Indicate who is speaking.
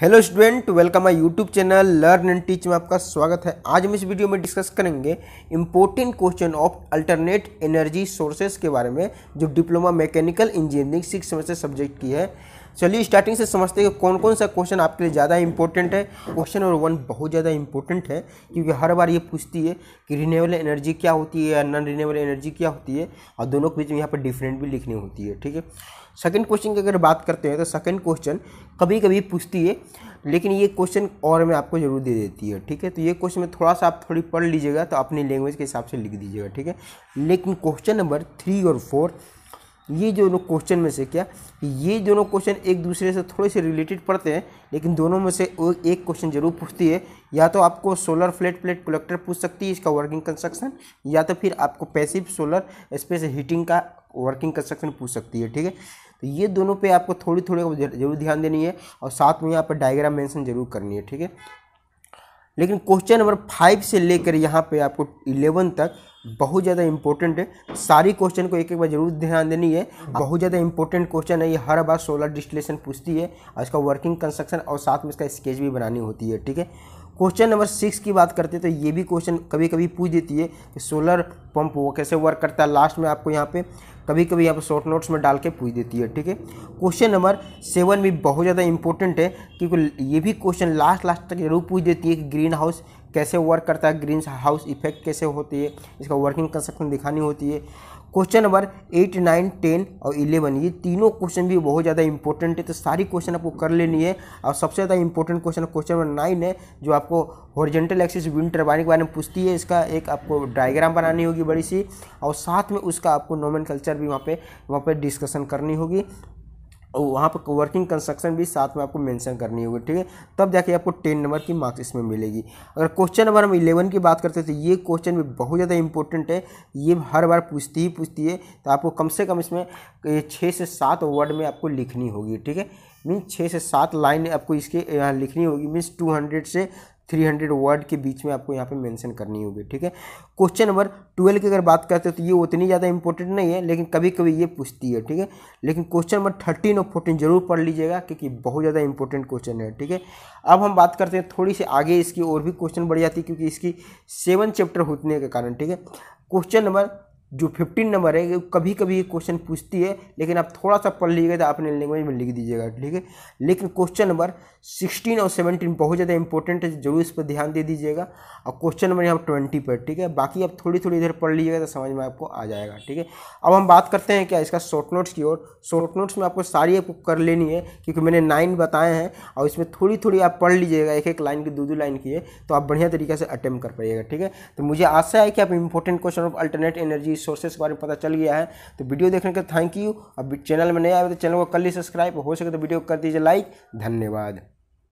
Speaker 1: hello student welcome my YouTube channel learn and teach में आपका स्वागत है आज हम इस वीडियो में डिस्कस करेंगे important question of alternate energy sources के बारे में जो diploma mechanical engineering six semester subject की है चलिए स्टार्टिंग से समझते हैं कि कौन कौन सा क्वेश्चन आपके लिए ज़्यादा इंपॉर्टेंट है क्वेश्चन नंबर वन बहुत ज़्यादा इंपॉर्टेंट है क्योंकि हर बार ये पूछती है कि रिन्यूएबल एनर्जी क्या होती है या नॉन रिन्यूएबल एनर्जी क्या होती है और दोनों के बीच में यहाँ पर डिफरेंट भी लिखनी होती है ठीक है सेकेंड क्वेश्चन की अगर बात करते हैं तो सेकेंड क्वेश्चन कभी कभी पूछती है लेकिन ये क्वेश्चन और मैं आपको जरूर दे देती है ठीक है तो ये क्वेश्चन में थोड़ा सा आप थोड़ी पढ़ लीजिएगा तो अपनी लैंग्वेज के हिसाब से लिख दीजिएगा ठीक है लेकिन क्वेश्चन नंबर थ्री और फोर ये दोनों क्वेश्चन में से क्या ये दोनों क्वेश्चन एक दूसरे से थोड़े से रिलेटेड पड़ते हैं लेकिन दोनों में से एक क्वेश्चन जरूर पूछती है या तो आपको सोलर फ्लैट प्लेट कलेक्टर पूछ सकती है इसका वर्किंग कंस्ट्रक्शन या तो फिर आपको पैसिव सोलर स्पेस हीटिंग का वर्किंग कंस्ट्रक्शन पूछ सकती है ठीक है तो ये दोनों पर आपको थोड़ी थोड़ी जरूर ध्यान देनी है और साथ में यहाँ पर डायग्राम मैंसन जरूर करनी है ठीक है लेकिन क्वेश्चन नंबर फाइव से लेकर यहाँ पर आपको इलेवन तक बहुत ज़्यादा इंपॉर्टेंट है सारी क्वेश्चन को एक एक बार जरूर ध्यान देनी है बहुत ज़्यादा इंपॉर्टेंट क्वेश्चन है ये हर बार सोलर डिस्टिलेशन पूछती है और इसका वर्किंग कंस्ट्रक्शन और साथ में इसका स्केच भी बनानी होती है ठीक है क्वेश्चन नंबर सिक्स की बात करते हैं तो ये भी क्वेश्चन कभी कभी पूछ देती है कि सोलर पंप वो कैसे वर्क करता है लास्ट में आपको यहाँ पे कभी कभी यहाँ पे शॉर्ट नोट्स में डाल के पूछ देती है ठीक है क्वेश्चन नंबर सेवन भी बहुत ज़्यादा इंपॉर्टेंट है क्योंकि ये भी क्वेश्चन लास्ट लास्ट तक जरूर पूछ देती है कि ग्रीन हाउस कैसे वर्क करता है ग्रीन हाउस इफेक्ट कैसे होती है इसका वर्किंग कंस्ट्रक्शन दिखानी होती है question number eight nine ten और इलेवन ये तीनों क्वेश्चन भी बहुत ज़्यादा इंपॉर्टेंट है तो सारी क्वेश्चन आपको कर लेनी है और सबसे ज़्यादा important question question number nine है जो आपको हॉरिजेंटल एक्सिस विंड टर्बाइन के बारे में पूछती है इसका एक आपको डायग्राम बनानी होगी बड़ी सी और साथ में उसका आपको नोमन भी वहाँ पर वहाँ पर डिस्कशन करनी होगी और वहाँ पर वर्किंग कंस्ट्रक्शन भी साथ में आपको मेंशन करनी होगी ठीक है तब जाके आपको टेन नंबर की मार्क्स इसमें मिलेगी अगर क्वेश्चन नंबर हम इलेवन की बात करते हैं तो ये क्वेश्चन भी बहुत ज़्यादा इंपॉर्टेंट है ये हर बार पूछती ही पूछती है तो आपको कम से कम इसमें छः से सात वर्ड में आपको लिखनी होगी ठीक है मीन्स छः से सात लाइन आपको इसके यहाँ लिखनी होगी मीन्स टू हंड्रेड से थ्री हंड्रेड वर्ड के बीच में आपको यहाँ पे मेंशन करनी होगी ठीक है क्वेश्चन नंबर ट्वेल्व की अगर बात करते हैं तो ये उतनी ज़्यादा इंपॉर्टेंट नहीं है लेकिन कभी कभी ये पूछती है ठीक है लेकिन क्वेश्चन नंबर थर्टीन और फोर्टीन जरूर पढ़ लीजिएगा क्योंकि बहुत ज़्यादा इंपॉर्टेंट क्वेश्चन है ठीक है अब हम बात करते हैं थोड़ी सी आगे इसकी और भी क्वेश्चन बढ़ जाती है क्योंकि इसकी सेवन चैप्टर होने के कारण ठीक है क्वेश्चन नंबर जो फिफ्टीन नंबर है कभी कभी ये क्वेश्चन पूछती है लेकिन आप थोड़ा सा पढ़ लीजिएगा तो अपने लैंग्वेज में लिख दीजिएगा ठीक है लेकिन क्वेश्चन नंबर सिक्सटीन और सेवनटीन बहुत ज़्यादा इंपॉर्टेंट है जरूर इस पर ध्यान दे दीजिएगा और क्वेश्चन नंबर यहाँ ट्वेंटी पर ठीक है बाकी आप थोड़ी थोड़ी इधर पढ़ लीजिएगा तो समझ में आपको आ जाएगा ठीक है अब हम बात करते हैं क्या इसका शॉर्ट नोट्स की ओर शॉर्ट नोट्स में आपको सारी आपको कर लेनी है क्योंकि मैंने नाइन बताए हैं और इसमें थोड़ी थोड़ी आप पढ़ लीजिएगा एक एक लाइन की दो दो लाइन की है तो आप बढ़िया तरीके से अटैम्प्ट कर पाइएगा ठीक है तो मुझे आशा है कि आप important question of alternate energy sources के बारे में पता चल गया है तो वीडियो देखने के थैंक यू अब चैनल में नया आए तो चैनल को कल ही सब्सक्राइब हो सके तो वीडियो कर दीजिए लाइक धन्यवाद